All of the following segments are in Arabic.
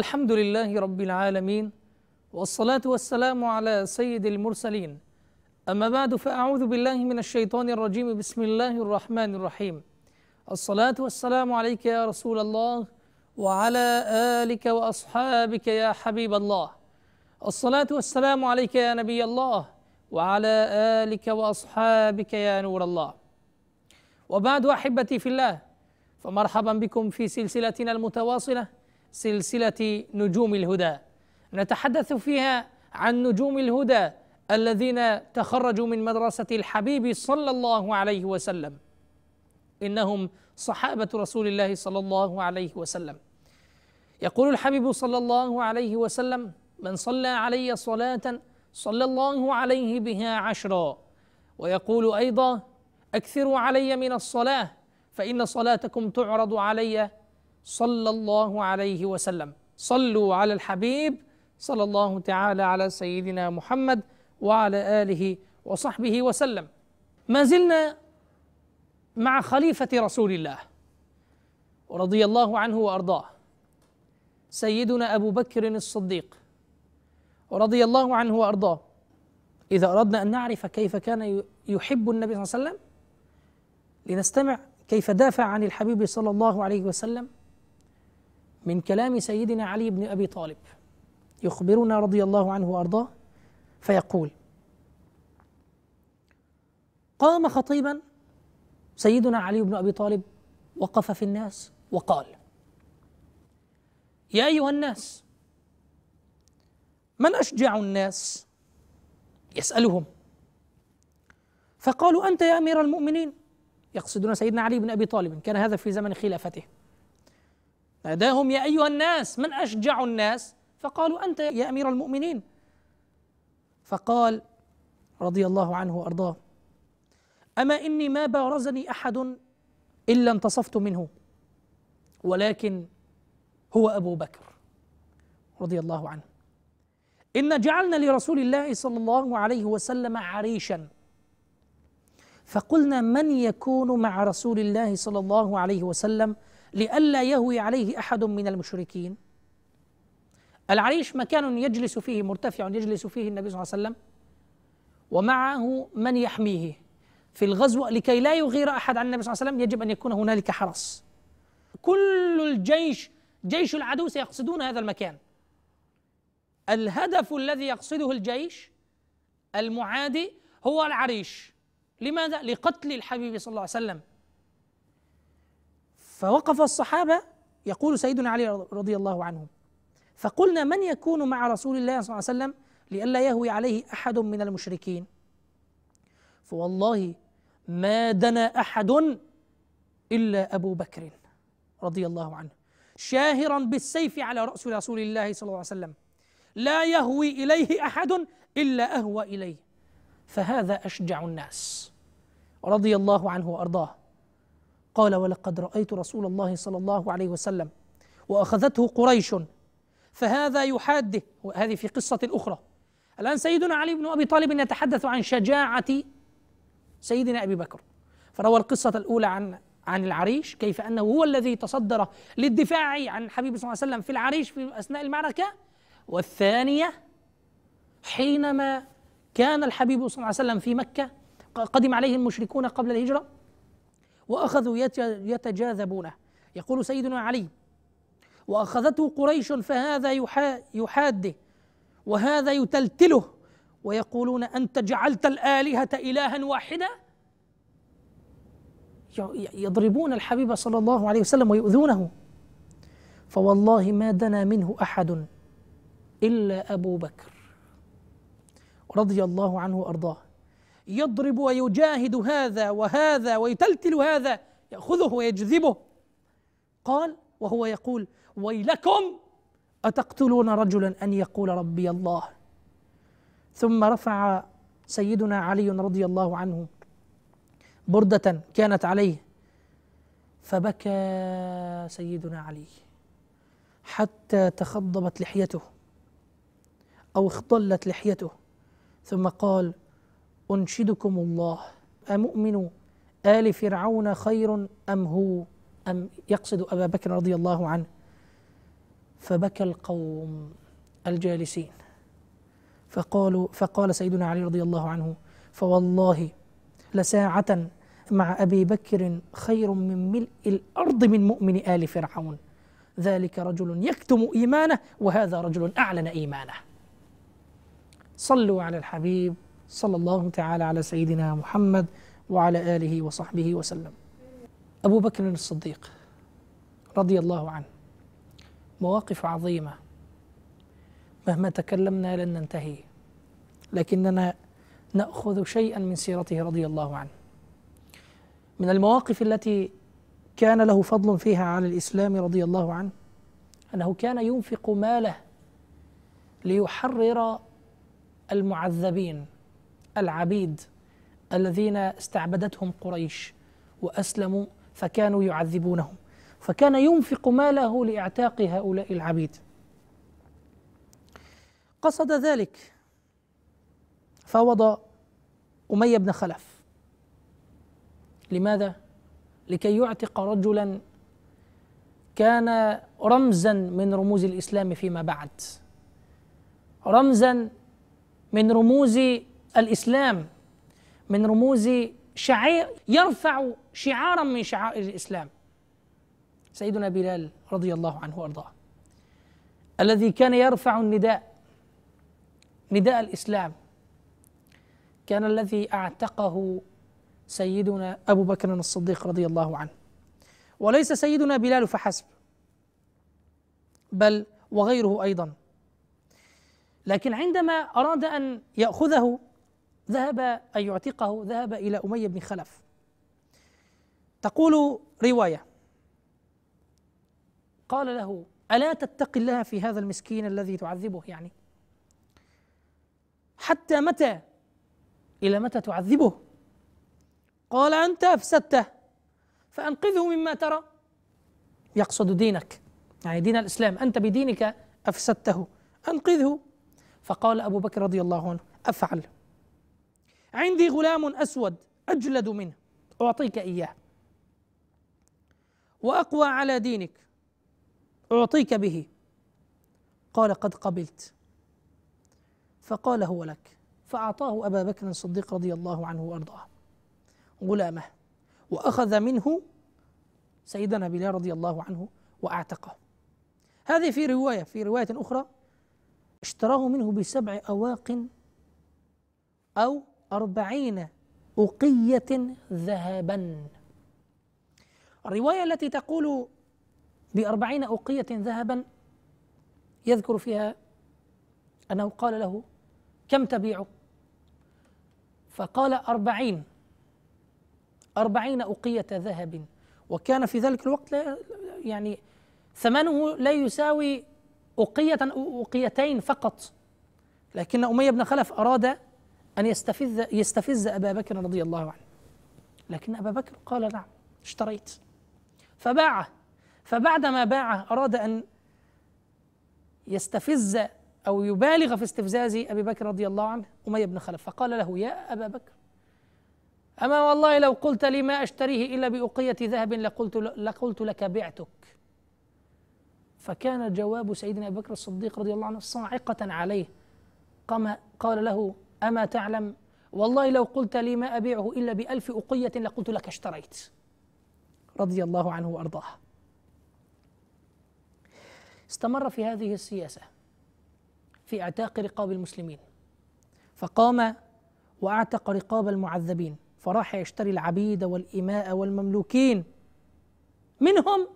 الحمد لله رب العالمين والصلاة والسلام على سيد المرسلين أما بعد فأعوذ بالله من الشيطان الرجيم بسم الله الرحمن الرحيم الصلاة والسلام عليك يا رسول الله وعلى آلك وأصحابك يا حبيب الله الصلاة والسلام عليك يا نبي الله وعلى آلك وأصحابك يا نور الله وبعد أحبتي في الله فمرحبا بكم في سلسلتنا المتواصلة سلسله نجوم الهدى نتحدث فيها عن نجوم الهدى الذين تخرجوا من مدرسه الحبيب صلى الله عليه وسلم انهم صحابه رسول الله صلى الله عليه وسلم يقول الحبيب صلى الله عليه وسلم من صلى علي صلاه صلى الله عليه بها عشرا ويقول ايضا اكثروا علي من الصلاه فان صلاتكم تعرض علي صلى الله عليه وسلم صلوا على الحبيب صلى الله تعالى على سيدنا محمد وعلى اله وصحبه وسلم ما زلنا مع خليفه رسول الله رضي الله عنه وارضاه سيدنا ابو بكر الصديق رضي الله عنه وارضاه اذا اردنا ان نعرف كيف كان يحب النبي صلى الله عليه وسلم لنستمع كيف دافع عن الحبيب صلى الله عليه وسلم من كلام سيدنا علي بن ابي طالب يخبرنا رضي الله عنه وارضاه فيقول قام خطيبا سيدنا علي بن ابي طالب وقف في الناس وقال يا ايها الناس من اشجع الناس يسالهم فقالوا انت يا امير المؤمنين يقصدون سيدنا علي بن ابي طالب كان هذا في زمن خلافته ناداهم يا أيها الناس من أشجع الناس فقالوا أنت يا أمير المؤمنين فقال رضي الله عنه وأرضاه أما إني ما بارزني أحد إلا انتصفت منه ولكن هو أبو بكر رضي الله عنه إن جعلنا لرسول الله صلى الله عليه وسلم عريشا فقلنا من يكون مع رسول الله صلى الله عليه وسلم لئلا يهوي عليه احد من المشركين العريش مكان يجلس فيه مرتفع يجلس فيه النبي صلى الله عليه وسلم ومعه من يحميه في الغزو لكي لا يغير احد عن النبي صلى الله عليه وسلم يجب ان يكون هنالك حرس كل الجيش جيش العدو سيقصدون هذا المكان الهدف الذي يقصده الجيش المعادي هو العريش لماذا لقتل الحبيب صلى الله عليه وسلم فوقف الصحابة يقول سيدنا علي رضي الله عنه فقلنا من يكون مع رسول الله صلى الله عليه وسلم لئلا يهوي عليه أحد من المشركين فوالله ما دنا أحد إلا أبو بكر رضي الله عنه شاهرا بالسيف على رأس رسول الله صلى الله عليه وسلم لا يهوي إليه أحد إلا أهوى إليه فهذا أشجع الناس رضي الله عنه وأرضاه قال ولقد رأيت رسول الله صلى الله عليه وسلم وأخذته قريش فهذا يحاده وهذه في قصة أخرى الآن سيدنا علي بن أبي طالب يتحدث عن شجاعة سيدنا أبي بكر فروى القصة الأولى عن عن العريش كيف أنه هو الذي تصدر للدفاع عن الحبيب صلى الله عليه وسلم في العريش في أثناء المعركة والثانية حينما كان الحبيب صلى الله عليه وسلم في مكة قدم عليه المشركون قبل الهجرة وأخذوا يتجاذبونه يقول سيدنا علي وأخذته قريش فهذا يحاده وهذا يتلتله ويقولون أنت جعلت الآلهة إلها واحدة يضربون الحبيب صلى الله عليه وسلم ويؤذونه فوالله ما دنا منه أحد إلا أبو بكر رضي الله عنه وأرضاه يضرب ويجاهد هذا وهذا ويتلتل هذا ياخذه ويجذبه قال وهو يقول ويلكم اتقتلون رجلا ان يقول ربي الله ثم رفع سيدنا علي رضي الله عنه برده كانت عليه فبكى سيدنا علي حتى تخضبت لحيته او اختلت لحيته ثم قال أنشدكم الله أمؤمن آل فرعون خير أم هو أم يقصد أبا بكر رضي الله عنه فبكى القوم الجالسين فقالوا فقال سيدنا علي رضي الله عنه فوالله لساعة مع أبي بكر خير من ملء الأرض من مؤمن آل فرعون ذلك رجل يكتم إيمانه وهذا رجل أعلن إيمانه صلوا على الحبيب صلى الله تعالى على سيدنا محمد وعلى آله وصحبه وسلم أبو بكر الصديق رضي الله عنه مواقف عظيمة مهما تكلمنا لن ننتهي لكننا نأخذ شيئا من سيرته رضي الله عنه من المواقف التي كان له فضل فيها على الإسلام رضي الله عنه أنه كان ينفق ماله ليحرر المعذبين العبيد الذين استعبدتهم قريش واسلموا فكانوا يعذبونهم فكان ينفق ماله لاعتاق هؤلاء العبيد قصد ذلك فوض اميه بن خلف لماذا لكي يعتق رجلا كان رمزا من رموز الاسلام فيما بعد رمزا من رموز الإسلام من رموز شعير يرفع شعارا من شعائر الإسلام سيدنا بلال رضي الله عنه وأرضاه الذي كان يرفع النداء نداء الإسلام كان الذي أعتقه سيدنا أبو بكر الصديق رضي الله عنه وليس سيدنا بلال فحسب بل وغيره أيضا لكن عندما أراد أن يأخذه ذهب أن يعتقه ذهب إلى أمية بن خلف تقول رواية قال له ألا تتقي الله في هذا المسكين الذي تعذبه يعني حتى متى إلى متى تعذبه قال أنت أفسدته فأنقذه مما ترى يقصد دينك يعني دين الإسلام أنت بدينك أفسدته أنقذه فقال أبو بكر رضي الله عنه أفعل عندي غلام أسود أجلد منه أعطيك إياه وأقوى على دينك أعطيك به قال قد قبلت فقال هو لك فأعطاه أبا بكر الصديق رضي الله عنه وأرضاه غلامه وأخذ منه سيدنا بلال رضي الله عنه وأعتقه هذه في رواية في رواية أخرى اشتراه منه بسبع أواق أو أربعين أقية ذهبا الرواية التي تقول بأربعين أقية ذهبا يذكر فيها أنه قال له كم تبيع فقال أربعين أربعين أقية ذهب وكان في ذلك الوقت لا يعني ثمنه لا يساوي أقية أقيتين فقط لكن أمية بن خلف أراد أن يستفز, يستفز أبا بكر رضي الله عنه لكن أبا بكر قال نعم اشتريت فباعه فبعدما باعه أراد أن يستفز أو يبالغ في استفزاز أبي بكر رضي الله عنه أمية بن خلف فقال له يا أبا بكر أما والله لو قلت لي ما أشتريه إلا بأقية ذهب لقلت, لقلت لك بعتك فكان جواب سيدنا أبي بكر الصديق رضي الله عنه صاعقة عليه قام قال له أما تعلم والله لو قلت لي ما أبيعه إلا بألف أقية لقلت لك اشتريت رضي الله عنه وأرضاه استمر في هذه السياسة في اعتاق رقاب المسلمين فقام واعتق رقاب المعذبين فراح يشتري العبيد والإماء والمملوكين منهم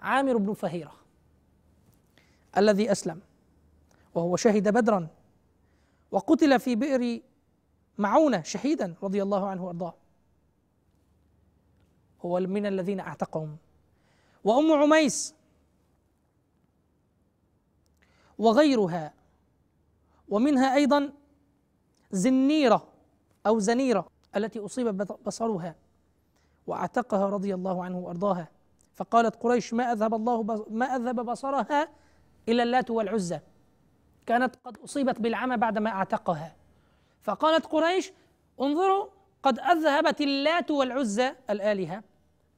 عامر بن فهيرة الذي أسلم وهو شهد بدرا وقتل في بئر معونه شهيدا رضي الله عنه وارضاه هو من الذين اعتقهم وام عميس وغيرها ومنها ايضا زنيره او زنيره التي اصيب بصرها واعتقها رضي الله عنه وارضاها فقالت قريش ما اذهب الله ما اذهب بصرها الا اللات والعزى كانت قد أصيبت بالعمى بعدما أعتقها فقالت قريش انظروا قد أذهبت اللات والعزى الآلهة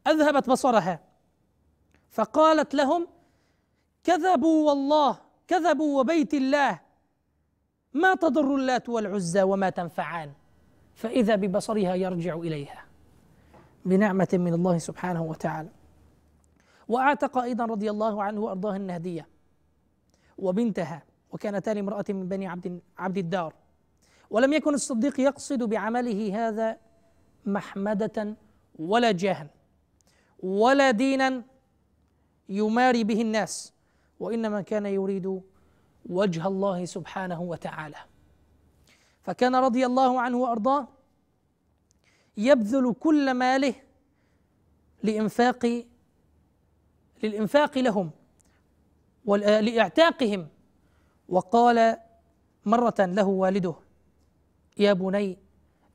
أذهبت بصرها فقالت لهم كذبوا والله كذبوا وبيت الله ما تضر اللات والعزى وما تنفعان فإذا ببصرها يرجع إليها بنعمة من الله سبحانه وتعالى وأعتق أيضا رضي الله عنه وأرضاه النهدية وبنتها وكانتان امرأة من بني عبد عبد الدار ولم يكن الصديق يقصد بعمله هذا محمدة ولا جاها ولا دينا يماري به الناس وإنما كان يريد وجه الله سبحانه وتعالى فكان رضي الله عنه وأرضاه يبذل كل ماله لإنفاق للإنفاق لهم لإعتاقهم وقال مرة له والده يا بني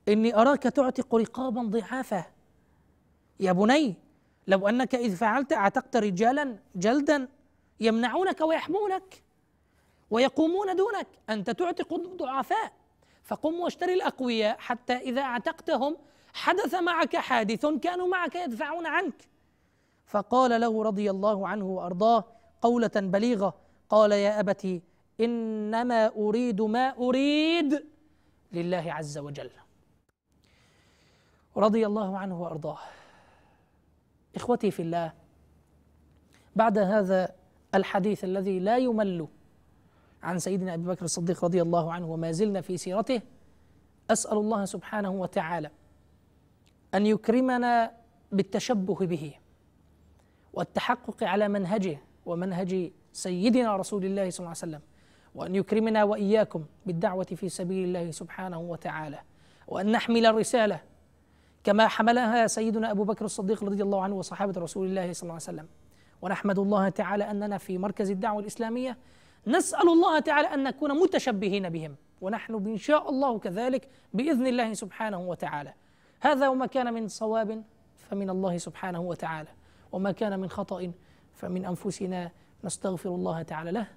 إني أراك تعتق رقابا ضعافا يا بني لو أنك إذ فعلت أعتقت رجالا جلدا يمنعونك ويحمونك ويقومون دونك أنت تعتق الضعفاء فقم واشتري الأقوياء حتى إذا اعتقتهم حدث معك حادث كانوا معك يدفعون عنك فقال له رضي الله عنه وأرضاه قولة بليغة قال يا أبتي انما اريد ما اريد لله عز وجل رضي الله عنه وارضاه اخوتي في الله بعد هذا الحديث الذي لا يمل عن سيدنا ابي بكر الصديق رضي الله عنه وما زلنا في سيرته اسال الله سبحانه وتعالى ان يكرمنا بالتشبه به والتحقق على منهجه ومنهج سيدنا رسول الله صلى الله عليه وسلم وأن يكرمنا وإياكم بالدعوة في سبيل الله سبحانه وتعالى وأن نحمل الرسالة كما حملها سيدنا أبو بكر الصديق رضي الله عنه وصحابة رسول الله صلى الله عليه وسلم ونحمد الله تعالى أننا في مركز الدعوة الإسلامية نسأل الله تعالى أن نكون متشبهين بهم ونحن إن شاء الله كذلك بإذن الله سبحانه وتعالى هذا وما كان من صواب فمن الله سبحانه وتعالى وما كان من خطأ فمن أنفسنا نستغفر الله تعالى له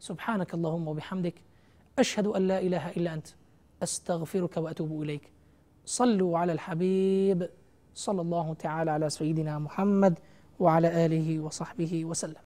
سبحانك اللهم وبحمدك أشهد أن لا إله إلا أنت أستغفرك وأتوب إليك صلوا على الحبيب صلى الله تعالى على سيدنا محمد وعلى آله وصحبه وسلم